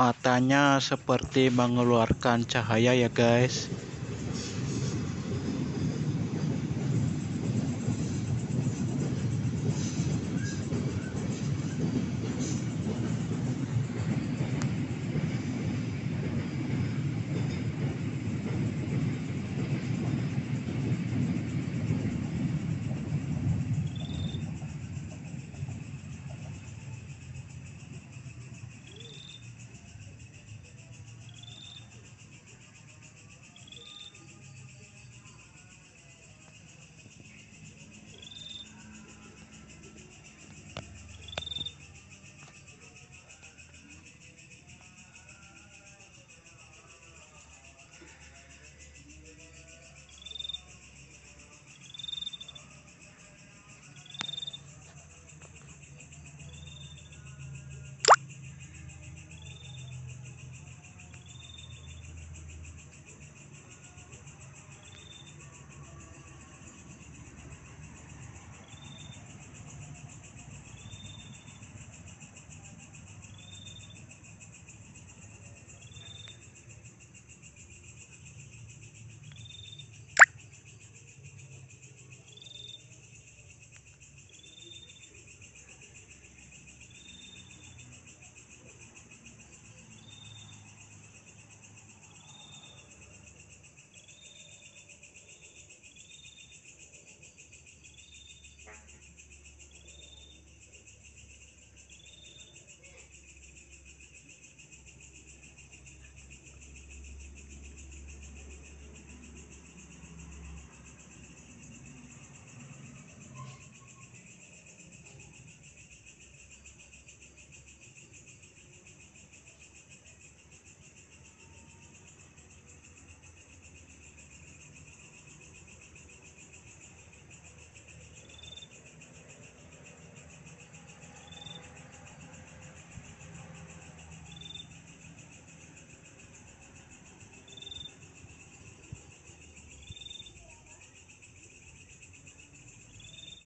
matanya seperti mengeluarkan cahaya ya guys